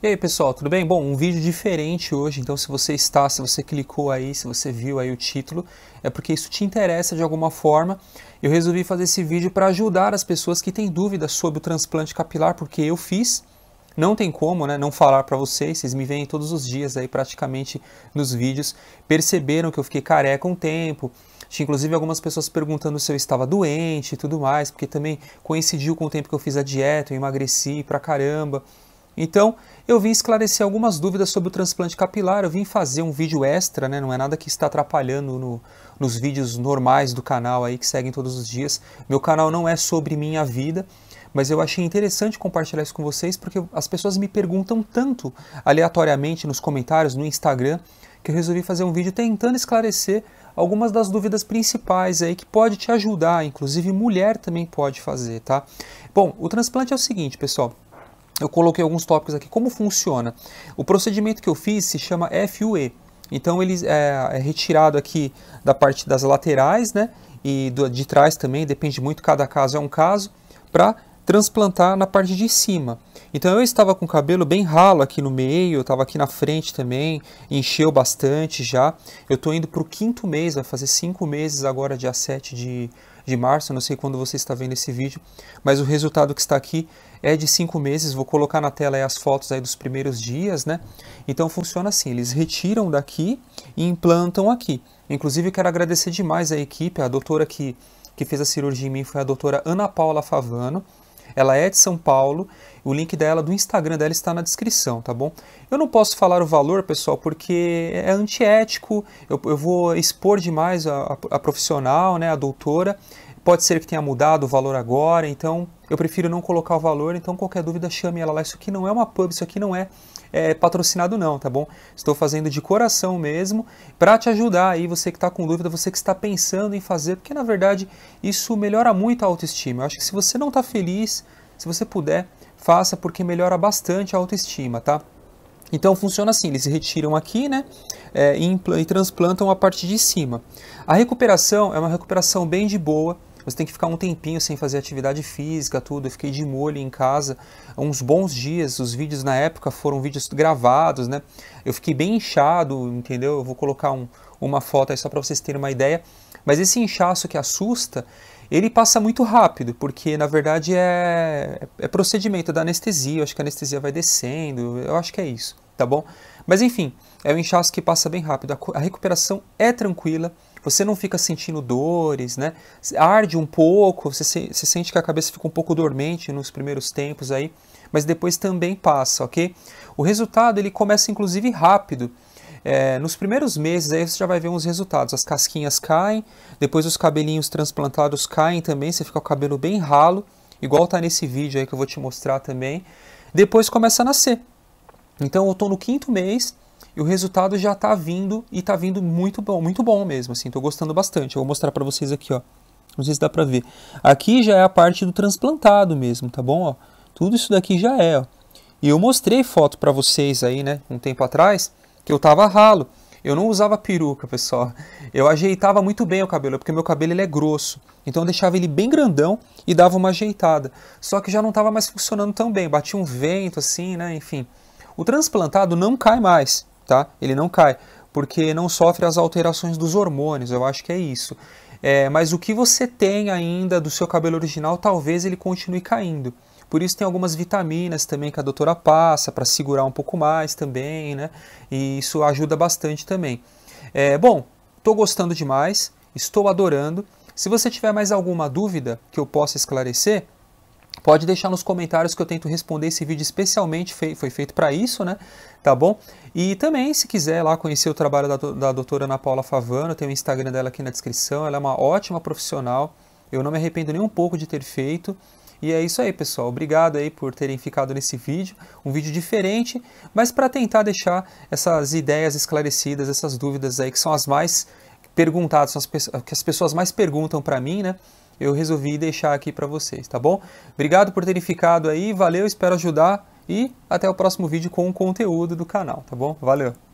E aí pessoal, tudo bem? Bom, um vídeo diferente hoje, então se você está, se você clicou aí, se você viu aí o título, é porque isso te interessa de alguma forma. Eu resolvi fazer esse vídeo para ajudar as pessoas que têm dúvidas sobre o transplante capilar, porque eu fiz, não tem como né, não falar para vocês, vocês me veem todos os dias aí praticamente nos vídeos, perceberam que eu fiquei careca um tempo, tinha inclusive algumas pessoas perguntando se eu estava doente e tudo mais, porque também coincidiu com o tempo que eu fiz a dieta, eu emagreci pra caramba, então, eu vim esclarecer algumas dúvidas sobre o transplante capilar, eu vim fazer um vídeo extra, né? não é nada que está atrapalhando no, nos vídeos normais do canal aí que seguem todos os dias. Meu canal não é sobre minha vida, mas eu achei interessante compartilhar isso com vocês porque as pessoas me perguntam tanto aleatoriamente nos comentários, no Instagram, que eu resolvi fazer um vídeo tentando esclarecer algumas das dúvidas principais aí que pode te ajudar, inclusive mulher também pode fazer, tá? Bom, o transplante é o seguinte, pessoal, eu coloquei alguns tópicos aqui. Como funciona? O procedimento que eu fiz se chama FUE. Então ele é, é, retirado aqui da parte das laterais, né? E do, de trás também, depende muito, cada caso é um caso, para transplantar na parte de cima. Então eu estava com o cabelo bem ralo aqui no meio, estava aqui na frente também, encheu bastante já. Eu estou indo para o quinto mês, vai fazer cinco meses agora, dia 7 de, de março, não sei quando você está vendo esse vídeo, mas o resultado que está aqui é de cinco meses, vou colocar na tela as fotos aí dos primeiros dias, né? Então funciona assim, eles retiram daqui e implantam aqui. Inclusive quero agradecer demais a equipe, a doutora que, que fez a cirurgia em mim foi a doutora Ana Paula Favano, ela é de São Paulo. O link dela, do Instagram dela, está na descrição, tá bom? Eu não posso falar o valor, pessoal, porque é antiético. Eu, eu vou expor demais a, a, a profissional, né, a doutora. Pode ser que tenha mudado o valor agora, então eu prefiro não colocar o valor, então qualquer dúvida chame ela lá. Isso aqui não é uma pub, isso aqui não é, é patrocinado não, tá bom? Estou fazendo de coração mesmo para te ajudar aí, você que está com dúvida, você que está pensando em fazer, porque na verdade isso melhora muito a autoestima. Eu acho que se você não está feliz, se você puder, faça porque melhora bastante a autoestima, tá? Então funciona assim, eles retiram aqui, né, é, e, e transplantam a parte de cima. A recuperação é uma recuperação bem de boa, você tem que ficar um tempinho sem fazer atividade física, tudo. Eu fiquei de molho em casa uns bons dias. Os vídeos na época foram vídeos gravados, né? Eu fiquei bem inchado, entendeu? Eu vou colocar um, uma foto aí só para vocês terem uma ideia. Mas esse inchaço que assusta, ele passa muito rápido, porque na verdade é, é, é procedimento da anestesia. Eu acho que a anestesia vai descendo, eu acho que é isso, tá bom? Mas enfim, é um inchaço que passa bem rápido. A recuperação é tranquila você não fica sentindo dores, né? Arde um pouco, você, se, você sente que a cabeça fica um pouco dormente nos primeiros tempos aí, mas depois também passa, ok? O resultado ele começa inclusive rápido. É, nos primeiros meses aí você já vai ver uns resultados. As casquinhas caem, depois os cabelinhos transplantados caem também, você fica com o cabelo bem ralo, igual tá nesse vídeo aí que eu vou te mostrar também. Depois começa a nascer. Então eu estou no quinto mês, e o resultado já está vindo e está vindo muito bom, muito bom mesmo, assim, tô gostando bastante. Eu vou mostrar para vocês aqui, ó. Não sei se dá para ver. Aqui já é a parte do transplantado mesmo, tá bom, ó? Tudo isso daqui já é, ó. E eu mostrei foto para vocês aí, né, um tempo atrás, que eu tava ralo. Eu não usava peruca, pessoal. Eu ajeitava muito bem o cabelo, porque meu cabelo ele é grosso. Então eu deixava ele bem grandão e dava uma ajeitada. Só que já não estava mais funcionando tão bem. Batia um vento assim, né? Enfim. O transplantado não cai mais tá? Ele não cai, porque não sofre as alterações dos hormônios, eu acho que é isso. É, mas o que você tem ainda do seu cabelo original, talvez ele continue caindo. Por isso tem algumas vitaminas também que a doutora passa para segurar um pouco mais também, né? E isso ajuda bastante também. É, bom, estou gostando demais, estou adorando. Se você tiver mais alguma dúvida que eu possa esclarecer, Pode deixar nos comentários que eu tento responder esse vídeo especialmente, fei foi feito para isso, né? Tá bom? E também, se quiser lá conhecer o trabalho da, do da doutora Ana Paula Favano, tem o Instagram dela aqui na descrição, ela é uma ótima profissional, eu não me arrependo nem um pouco de ter feito. E é isso aí, pessoal. Obrigado aí por terem ficado nesse vídeo, um vídeo diferente, mas para tentar deixar essas ideias esclarecidas, essas dúvidas aí que são as mais perguntadas, são as que as pessoas mais perguntam para mim, né? eu resolvi deixar aqui para vocês, tá bom? Obrigado por terem ficado aí, valeu, espero ajudar e até o próximo vídeo com o conteúdo do canal, tá bom? Valeu!